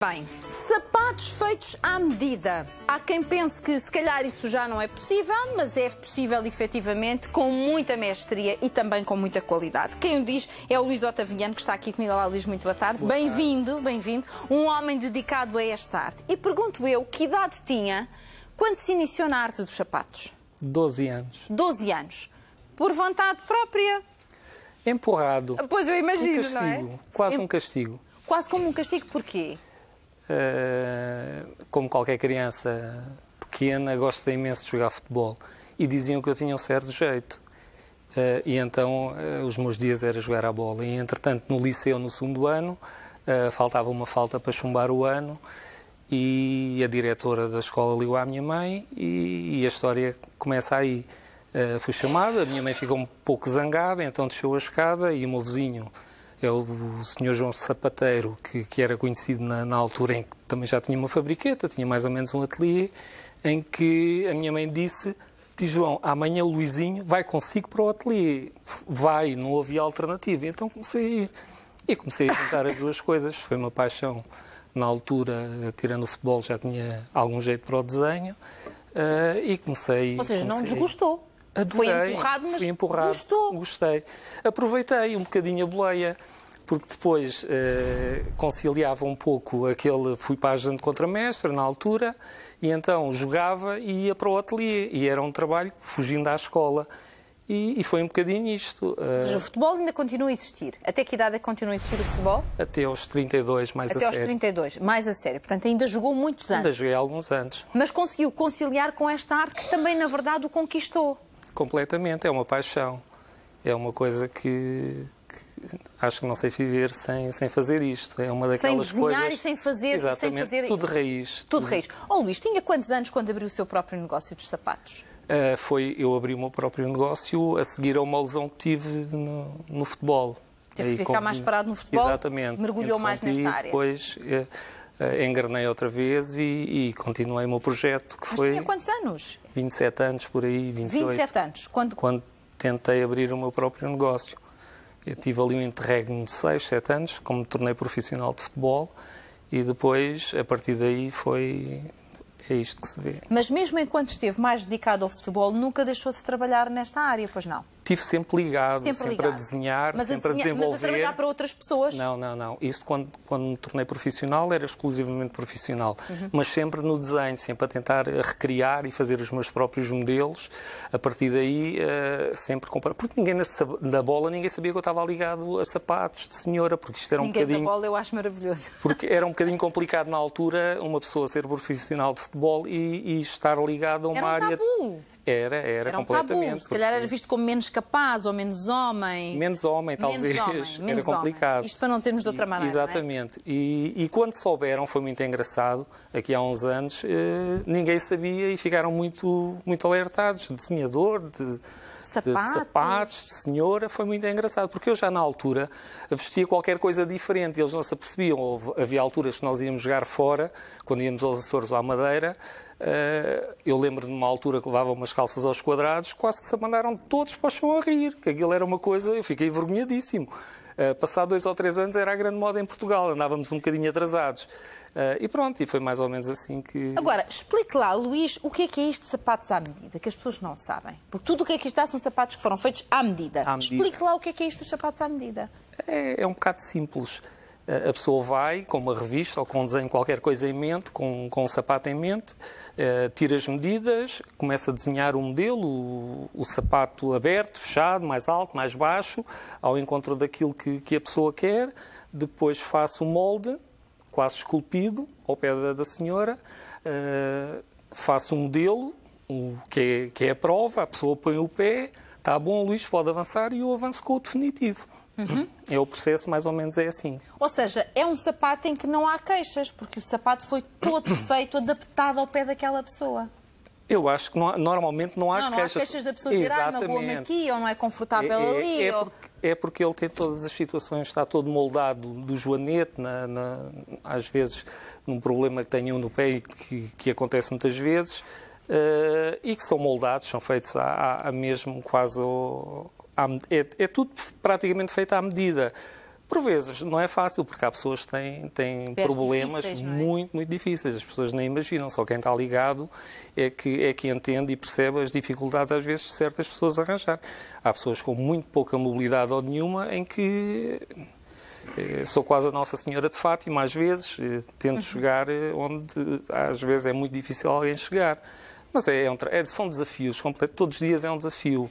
Bem, sapatos feitos à medida. Há quem pense que se calhar isso já não é possível, mas é possível efetivamente com muita mestria e também com muita qualidade. Quem o diz é o Luís Otaviano, que está aqui comigo. Olá, Luís, muito boa tarde. Bem-vindo, bem-vindo. Um homem dedicado a esta arte. E pergunto eu, que idade tinha quando se iniciou na arte dos sapatos? Doze anos. Doze anos. Por vontade própria? Empurrado. Pois eu imagino, um castigo, é? Quase um castigo. Quase como um castigo, porquê? Eh, como qualquer criança pequena, gosta imenso de jogar futebol. E diziam que eu tinha um certo jeito. Eh, e então eh, os meus dias era jogar a bola. E entretanto, no liceu, no segundo ano, faltava uma falta para chumbar o ano. E a diretora da escola ligou à minha mãe e, a história começa aí. fui chamada, a minha mãe ficou um pouco zangada, então desceu a escada e o meu vizinho é o, Sr. senhor João Sapateiro, que, que era conhecido na, na, altura em que também já tinha uma fabriqueta, tinha mais ou menos um ateliê, em que a minha mãe disse, diz João, amanhã o Luizinho vai consigo para o ateliê. Vai, não havia alternativa. Então comecei a ir. E comecei a juntar as duas coisas. Foi uma paixão. Na altura, tirando o futebol, já tinha algum jeito para o desenho. Uh, e comecei. Ou seja, comecei... não desgostou? Adorei, foi empurrado, mas fui empurrado, gostou. Gostei. Aproveitei um bocadinho a boleia porque depois eh, conciliava um pouco aquele. Fui para a de contramestre na altura, e então jogava e ia para o ateliê. E era um trabalho fugindo à escola. E, e foi um bocadinho isto. Eh, o futebol ainda continua a existir. Até que idade é que continua a existir o futebol? Até aos 32, mais Até a sério. Até aos 32, mais a sério. Portanto, ainda jogou muitos anos. Ainda joguei alguns anos. Mas conseguiu conciliar com esta arte que também, na verdade, o conquistou completamente, é uma paixão. É uma coisa que, que acho que não sei viver sem, sem fazer isto. É uma daquelas sem desenhar coisas... e sem fazer, Exatamente, sem fazer... tudo de raiz. Tudo de raiz. Ó oh, Luís, tinha quantos anos quando abriu o seu próprio negócio de sapatos? Uh, foi, eu abri o meu próprio negócio a seguir a uma lesão que tive no, no futebol. Teve que ficar mais parado no futebol, Exatamente. mergulhou mais nesta área. Depois, uh, uh, eh, engrenei outra vez e, e, continuei o meu projeto, que Mas foi... tinha quantos anos? 27 anos, por aí, 28. 27 anos, quando... Quando tentei abrir o meu próprio negócio. Eu tive ali um interregno de 6, 7 anos, como me tornei profissional de futebol, e depois, a partir daí, foi... É isto que se vê. Mas mesmo enquanto esteve mais dedicado ao futebol, nunca deixou de trabalhar nesta área, pois não? Tive sempre ligado, sempre, sempre ligado. a desenhar, mas sempre a, desenhar, a desenvolver. Mas a trabalhar para outras pessoas? Não, não, não. Isso quando, quando me tornei profissional era exclusivamente profissional, uhum. mas sempre no desenho, sempre a tentar recriar e fazer os meus próprios modelos. A partir daí, uh, sempre comparar. Porque ninguém na, na, bola, ninguém sabia que eu estava ligado a sapatos de senhora, porque isto era um bocadinho... Ninguém da bola eu acho maravilhoso. Porque era um bocadinho complicado na altura uma pessoa ser profissional de futebol e, e estar ligada a uma era um área... Tabu. Era, era, era completamente. Um tabu. Se calhar era visto como menos capaz ou menos homem. Menos homem, talvez. Menos homem, era menos complicado. Homem. Isto para não dizermos de outra maneira. É? Exatamente. É? E, e, quando souberam, foi muito engraçado, aqui há uns anos, eh, ninguém sabia e ficaram muito, muito alertados. Desenhador, de, sapatos. De, de sapatos, de senhora, foi muito engraçado, porque eu já na altura vestia qualquer coisa diferente, eles não se apercebiam. Havia alturas que nós íamos jogar fora, quando íamos aos Açores ou à Madeira, eh, eu lembro de uma altura que levava umas calças aos quadrados, quase que se mandaram todos para o chão a rir, que aquilo era uma coisa, eu fiquei envergonhadíssimo. Uh, eh, passado dois ou três anos era a grande moda em Portugal, andávamos um bocadinho atrasados. Uh, e pronto, e foi mais ou menos assim que. Agora, explique lá, Luís, o que é que é isto de sapatos à medida, que as pessoas não sabem. Porque tudo o que é isto está são sapatos que foram feitos à medida. À medida. Explique lá o que é que é isto dos sapatos à medida. É, é um bocado simples a pessoa vai com uma revista ou com um desenho qualquer coisa em mente, com, com um sapato em mente, uh, tira as medidas, começa a desenhar o modelo, o, o, sapato aberto, fechado, mais alto, mais baixo, ao encontro daquilo que, que a pessoa quer, depois faço o molde, quase esculpido, ao pé da, da senhora, uh, faço um modelo, o, que, é, que é a prova, a pessoa põe o pé, está bom, Luís, pode avançar, e eu avanço com o definitivo. Uhum. É o processo, mais ou menos, é assim. Ou seja, é um sapato em que não há queixas, porque o sapato foi todo feito, adaptado ao pé daquela pessoa. Eu acho que não há, normalmente não há não, queixas. Não há queixas da pessoa dizer, ah, magoa aqui, ou não é confortável é, é, ali. É, ou... porque, é, porque, ele tem todas as situações, está todo moldado do joanete, na, na, às vezes num problema que tem um no pé e que, que acontece muitas vezes, uh, e que são moldados, são feitos a, a, a mesmo quase é, é tudo praticamente feito à medida. Por vezes não é fácil, porque há pessoas que têm, têm problemas é? muito, muito difíceis. As pessoas nem imaginam, só quem está ligado é que, é que entende e percebe as dificuldades, às vezes, de certas pessoas arranjar. Há pessoas com muito pouca mobilidade ou nenhuma em que. Eh, sou quase a Nossa Senhora de Fátima, às vezes, eh, tento uhum. chegar eh, onde às vezes é muito difícil alguém chegar. Mas é, é é, são desafios, todos os dias é um desafio.